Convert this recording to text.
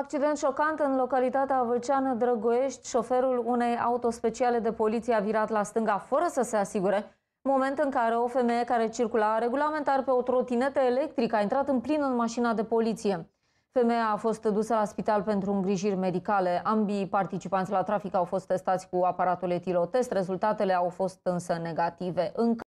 Accident șocant în localitatea Vâlceană Drăgoești, șoferul unei autospeciale de poliție a virat la stânga fără să se asigure, moment în care o femeie care circula regulamentar pe o trotinetă electrică a intrat în plin în mașina de poliție. Femeia a fost dusă la spital pentru îngrijiri medicale. Ambii participanți la trafic au fost testați cu aparatul etilotest, rezultatele au fost însă negative. Încă